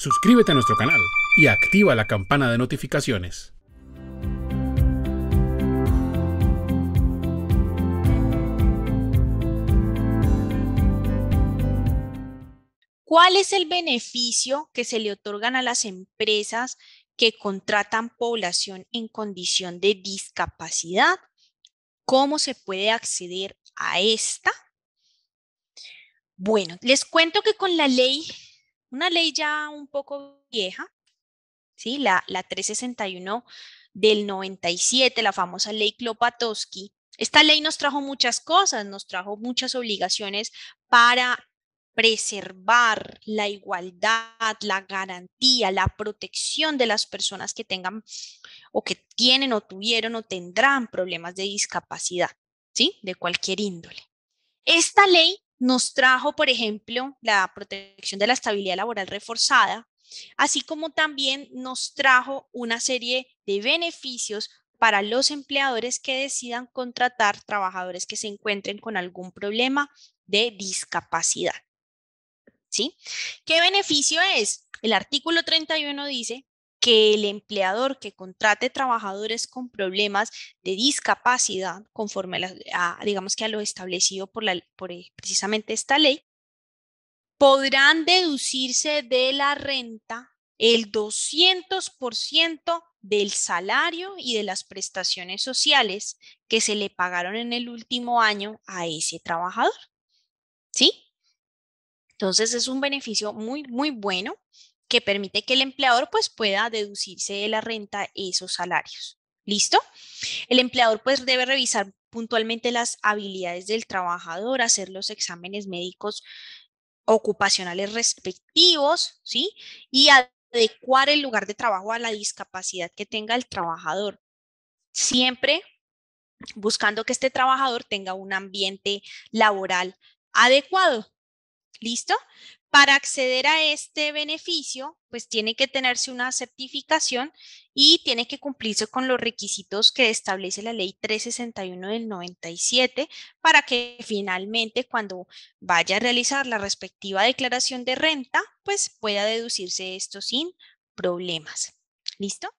suscríbete a nuestro canal y activa la campana de notificaciones. ¿Cuál es el beneficio que se le otorgan a las empresas que contratan población en condición de discapacidad? ¿Cómo se puede acceder a esta? Bueno, les cuento que con la ley una ley ya un poco vieja, ¿sí? la, la 361 del 97, la famosa ley Klopatowski. Esta ley nos trajo muchas cosas, nos trajo muchas obligaciones para preservar la igualdad, la garantía, la protección de las personas que tengan o que tienen o tuvieron o tendrán problemas de discapacidad, ¿sí? De cualquier índole. Esta ley nos trajo, por ejemplo, la protección de la estabilidad laboral reforzada, así como también nos trajo una serie de beneficios para los empleadores que decidan contratar trabajadores que se encuentren con algún problema de discapacidad. ¿Sí? ¿Qué beneficio es? El artículo 31 dice que el empleador que contrate trabajadores con problemas de discapacidad, conforme a, digamos que a lo establecido por, por eh, precisamente esta ley, podrán deducirse de la renta el 200% del salario y de las prestaciones sociales que se le pagaron en el último año a ese trabajador. ¿Sí? Entonces es un beneficio muy, muy bueno que permite que el empleador pues, pueda deducirse de la renta esos salarios. ¿Listo? El empleador pues debe revisar puntualmente las habilidades del trabajador, hacer los exámenes médicos ocupacionales respectivos, ¿sí? Y adecuar el lugar de trabajo a la discapacidad que tenga el trabajador. Siempre buscando que este trabajador tenga un ambiente laboral adecuado. ¿Listo? Para acceder a este beneficio, pues tiene que tenerse una certificación y tiene que cumplirse con los requisitos que establece la ley 361 del 97 para que finalmente cuando vaya a realizar la respectiva declaración de renta, pues pueda deducirse esto sin problemas. ¿Listo?